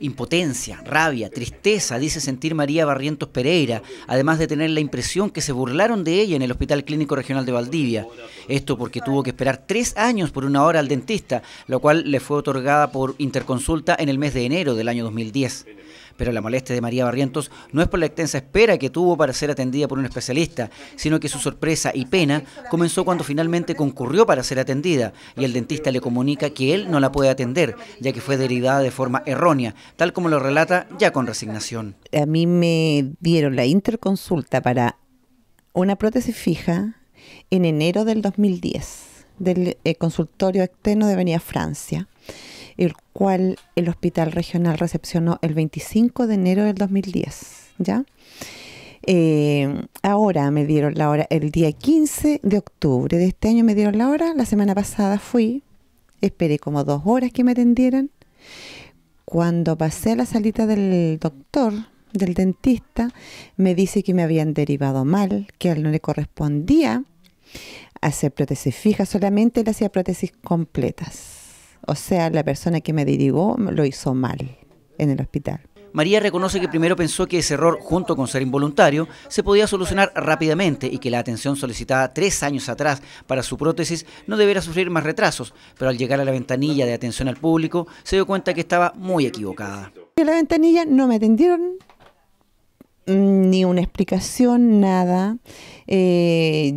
Impotencia, rabia, tristeza, dice sentir María Barrientos Pereira, además de tener la impresión que se burlaron de ella en el Hospital Clínico Regional de Valdivia. Esto porque tuvo que esperar tres años por una hora al dentista, lo cual le fue otorgada por interconsulta en el mes de enero del año 2010. Pero la molestia de María Barrientos no es por la extensa espera que tuvo para ser atendida por un especialista, sino que su sorpresa y pena comenzó cuando finalmente concurrió para ser atendida y el dentista le comunica que él no la puede atender, ya que fue derivada de forma errónea, tal como lo relata ya con resignación. A mí me dieron la interconsulta para una prótesis fija en enero del 2010 del eh, consultorio externo de Avenida Francia el cual el Hospital Regional recepcionó el 25 de enero del 2010. ¿ya? Eh, ahora me dieron la hora, el día 15 de octubre de este año me dieron la hora, la semana pasada fui, esperé como dos horas que me atendieran. Cuando pasé a la salita del doctor, del dentista, me dice que me habían derivado mal, que a él no le correspondía hacer prótesis fijas, solamente le hacía prótesis completas. O sea, la persona que me dirigó lo hizo mal en el hospital. María reconoce que primero pensó que ese error, junto con ser involuntario, se podía solucionar rápidamente y que la atención solicitada tres años atrás para su prótesis no debiera sufrir más retrasos, pero al llegar a la ventanilla de atención al público se dio cuenta que estaba muy equivocada. En la ventanilla no me atendieron mm, ni una explicación, nada. Eh,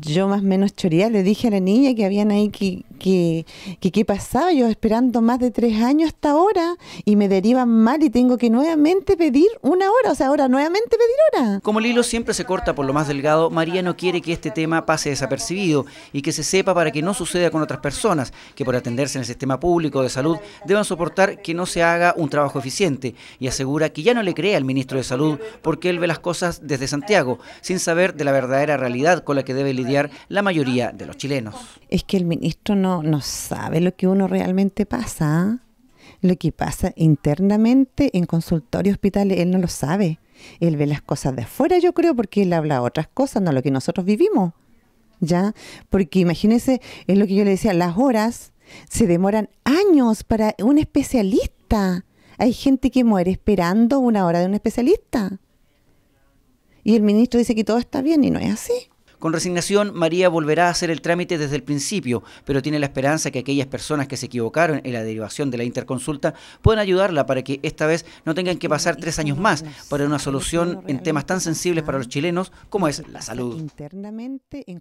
yo más o menos choría, le dije a la niña que habían ahí que que, qué pasaba, yo esperando más de tres años hasta ahora y me derivan mal y tengo que nuevamente pedir una hora, o sea, ahora nuevamente pedir hora. Como el hilo siempre se corta por lo más delgado, María no quiere que este tema pase desapercibido y que se sepa para que no suceda con otras personas, que por atenderse en el sistema público de salud deban soportar que no se haga un trabajo eficiente y asegura que ya no le cree al ministro de Salud porque él ve las cosas desde Santiago, sin saber de la verdadera realidad con la que debe lidiar la mayoría de los chilenos. Es que el ministro no no sabe lo que uno realmente pasa. ¿eh? Lo que pasa internamente en consultorio, hospitales, él no lo sabe. Él ve las cosas de afuera, yo creo, porque él habla otras cosas, no lo que nosotros vivimos. ¿Ya? Porque imagínese es lo que yo le decía, las horas se demoran años para un especialista. Hay gente que muere esperando una hora de un especialista. Y el ministro dice que todo está bien y no es así. Con resignación, María volverá a hacer el trámite desde el principio, pero tiene la esperanza que aquellas personas que se equivocaron en la derivación de la interconsulta puedan ayudarla para que esta vez no tengan que pasar tres años más para una solución en temas tan sensibles para los chilenos como es la salud. Internamente en